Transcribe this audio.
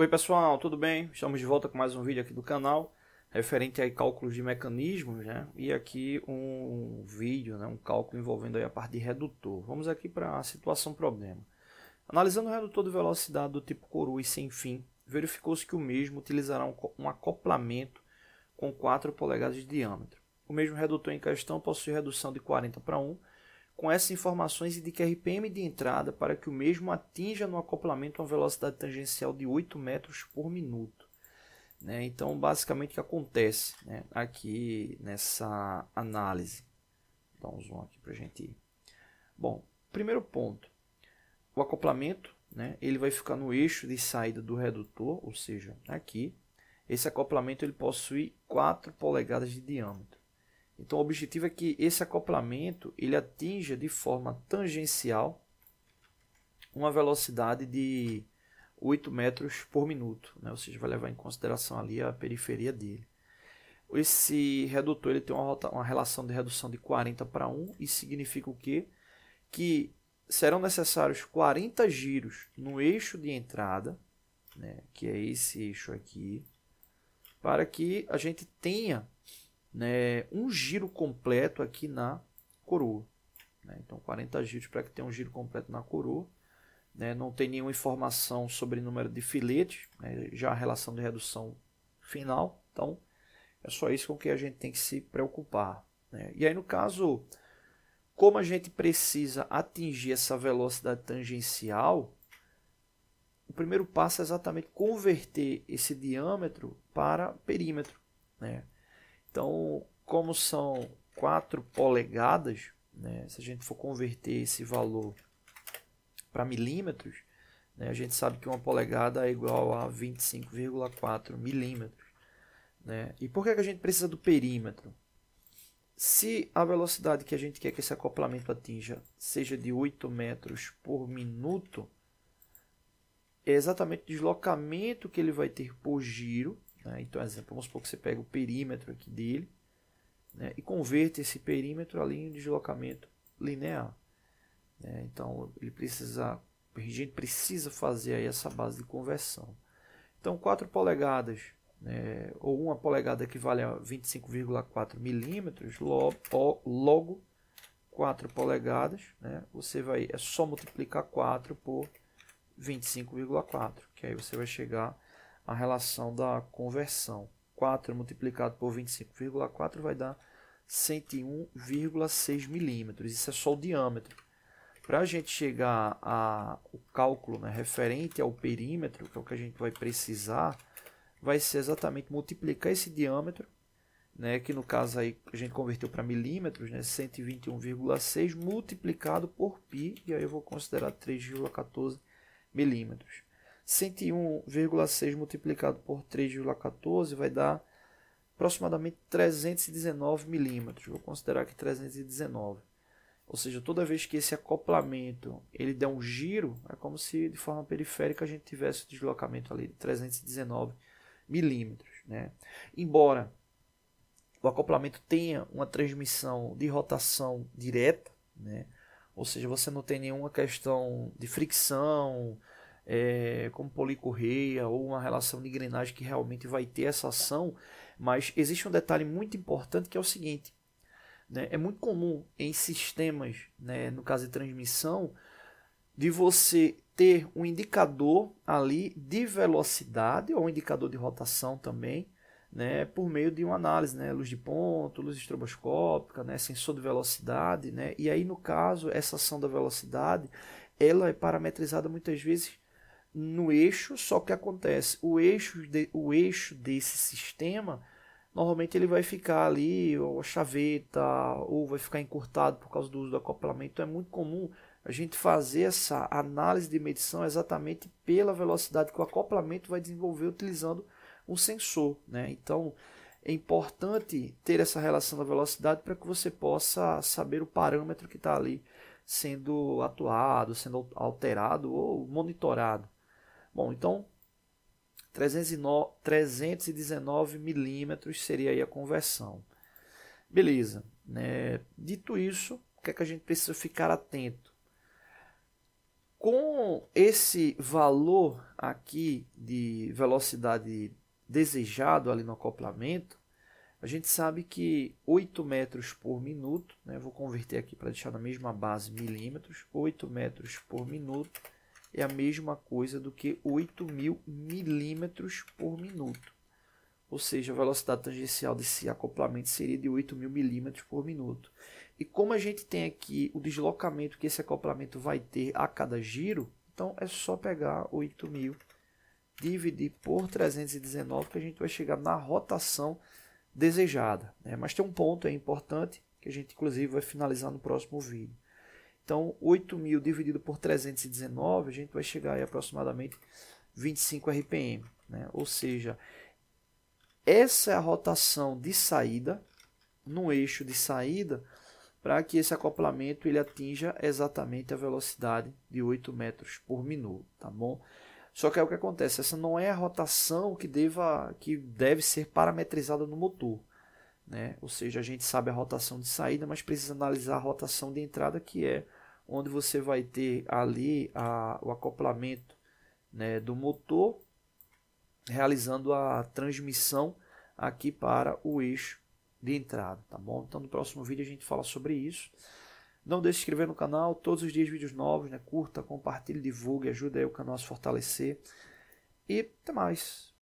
Oi pessoal, tudo bem? Estamos de volta com mais um vídeo aqui do canal referente a cálculos de mecanismos, né? E aqui um vídeo, né? um cálculo envolvendo a parte de redutor. Vamos aqui para a situação problema. Analisando o redutor de velocidade do tipo Corui sem fim, verificou-se que o mesmo utilizará um, um acoplamento com 4 polegadas de diâmetro. O mesmo redutor em questão possui redução de 40 para 1 com essas informações indica RPM de entrada para que o mesmo atinja no acoplamento uma velocidade tangencial de 8 metros por minuto. Né? Então, basicamente, o que acontece né? aqui nessa análise? Vou dar um zoom aqui para a gente ir. Bom, primeiro ponto, o acoplamento né? ele vai ficar no eixo de saída do redutor, ou seja, aqui. Esse acoplamento ele possui 4 polegadas de diâmetro. Então o objetivo é que esse acoplamento ele atinja de forma tangencial uma velocidade de 8 metros por minuto, né? ou seja, vai levar em consideração ali a periferia dele. Esse redutor ele tem uma, uma relação de redução de 40 para 1 e significa o quê? Que serão necessários 40 giros no eixo de entrada, né? que é esse eixo aqui, para que a gente tenha né, um giro completo aqui na coroa. Né? Então 40 giros para que tenha um giro completo na coroa. Né? Não tem nenhuma informação sobre número de filetes, né? já a relação de redução final. Então é só isso com que a gente tem que se preocupar. Né? E aí no caso, como a gente precisa atingir essa velocidade tangencial, o primeiro passo é exatamente converter esse diâmetro para perímetro. Né? Então, como são 4 polegadas, né, se a gente for converter esse valor para milímetros, né, a gente sabe que uma polegada é igual a 25,4 milímetros. Né? E por que, é que a gente precisa do perímetro? Se a velocidade que a gente quer que esse acoplamento atinja seja de 8 metros por minuto, é exatamente o deslocamento que ele vai ter por giro né? Então, exemplo, vamos supor que você pega o perímetro aqui dele né? e converte esse perímetro à linha de deslocamento linear. Né? Então, ele precisa, a gente precisa fazer aí essa base de conversão. Então, 4 polegadas né, ou uma polegada equivale a 25,4 milímetros, logo, logo 4 polegadas, né, você vai, é só multiplicar 4 por 25,4, que aí você vai chegar a relação da conversão. 4 multiplicado por 25,4 vai dar 101,6 milímetros. Isso é só o diâmetro. Para a gente chegar ao cálculo né, referente ao perímetro, que é o que a gente vai precisar, vai ser exatamente multiplicar esse diâmetro, né, que no caso aí a gente converteu para milímetros, né, 121,6 multiplicado por π, e aí eu vou considerar 3,14 milímetros. 101,6 multiplicado por 3,14 vai dar aproximadamente 319 milímetros. Vou considerar que 319. Ou seja, toda vez que esse acoplamento ele der um giro, é como se de forma periférica a gente tivesse o deslocamento ali de 319 milímetros. Né? Embora o acoplamento tenha uma transmissão de rotação direta, né? ou seja, você não tem nenhuma questão de fricção, é, como policorreia ou uma relação de engrenagem que realmente vai ter essa ação, mas existe um detalhe muito importante que é o seguinte: né, é muito comum em sistemas, né, no caso de transmissão, de você ter um indicador ali de velocidade ou um indicador de rotação também. Né, por meio de uma análise, né, luz de ponto, luz estroboscópica, né, sensor de velocidade, né, e aí no caso essa ação da velocidade ela é parametrizada muitas vezes no eixo, só que acontece, o eixo, de, o eixo desse sistema, normalmente ele vai ficar ali, ou a chaveta, ou vai ficar encurtado por causa do uso do acoplamento. Então é muito comum a gente fazer essa análise de medição exatamente pela velocidade que o acoplamento vai desenvolver utilizando um sensor. Né? Então é importante ter essa relação da velocidade para que você possa saber o parâmetro que está ali sendo atuado, sendo alterado ou monitorado. Bom, então 309, 319 milímetros seria aí a conversão. Beleza. Né? Dito isso, o que é que a gente precisa ficar atento? Com esse valor aqui de velocidade desejado ali no acoplamento, a gente sabe que 8 metros por minuto, né? vou converter aqui para deixar na mesma base milímetros, 8 metros por minuto é a mesma coisa do que 8.000 milímetros por minuto. Ou seja, a velocidade tangencial desse acoplamento seria de 8.000 milímetros por minuto. E como a gente tem aqui o deslocamento que esse acoplamento vai ter a cada giro, então é só pegar 8.000 dividir por 319 que a gente vai chegar na rotação desejada. Né? Mas tem um ponto é importante que a gente inclusive vai finalizar no próximo vídeo. Então, 8 mil dividido por 319, a gente vai chegar aí aproximadamente 25 RPM. Né? Ou seja, essa é a rotação de saída, no eixo de saída, para que esse acoplamento ele atinja exatamente a velocidade de 8 metros por minuto, tá bom? Só que é o que acontece, essa não é a rotação que, deva, que deve ser parametrizada no motor. Né? Ou seja, a gente sabe a rotação de saída, mas precisa analisar a rotação de entrada, que é onde você vai ter ali a, o acoplamento né, do motor, realizando a transmissão aqui para o eixo de entrada, tá bom? Então no próximo vídeo a gente fala sobre isso. Não deixe de se inscrever no canal, todos os dias vídeos novos, né? Curta, compartilhe, divulgue, ajude aí o canal a se fortalecer. E até mais.